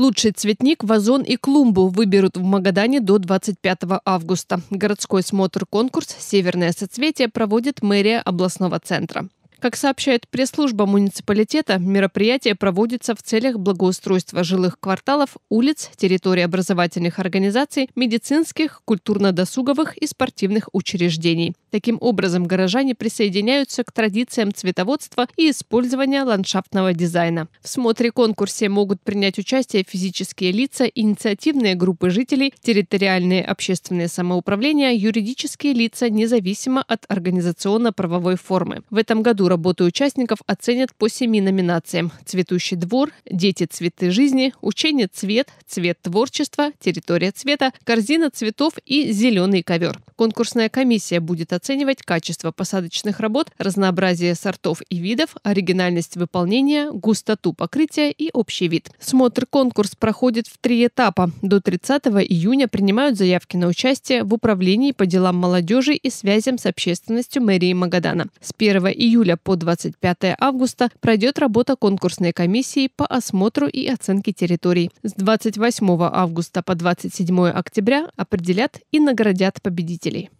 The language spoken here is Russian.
Лучший цветник, вазон и клумбу выберут в Магадане до 25 августа. Городской смотр-конкурс «Северное соцветие» проводит мэрия областного центра. Как сообщает пресс-служба муниципалитета, мероприятие проводится в целях благоустройства жилых кварталов, улиц, территорий образовательных организаций, медицинских, культурно-досуговых и спортивных учреждений. Таким образом, горожане присоединяются к традициям цветоводства и использования ландшафтного дизайна. В смотре-конкурсе могут принять участие физические лица, инициативные группы жителей, территориальные общественные самоуправления, юридические лица, независимо от организационно-правовой формы. В этом году работы участников оценят по семи номинациям «Цветущий двор», «Дети цветы жизни», «Учение цвет», «Цвет творчества», «Территория цвета», «Корзина цветов» и «Зеленый ковер». Конкурсная комиссия будет оценивать качество посадочных работ, разнообразие сортов и видов, оригинальность выполнения, густоту покрытия и общий вид. Смотр-конкурс проходит в три этапа. До 30 июня принимают заявки на участие в Управлении по делам молодежи и связям с общественностью мэрии Магадана. С 1 июля по 25 августа пройдет работа конкурсной комиссии по осмотру и оценке территорий. С 28 августа по 27 октября определят и наградят победителей.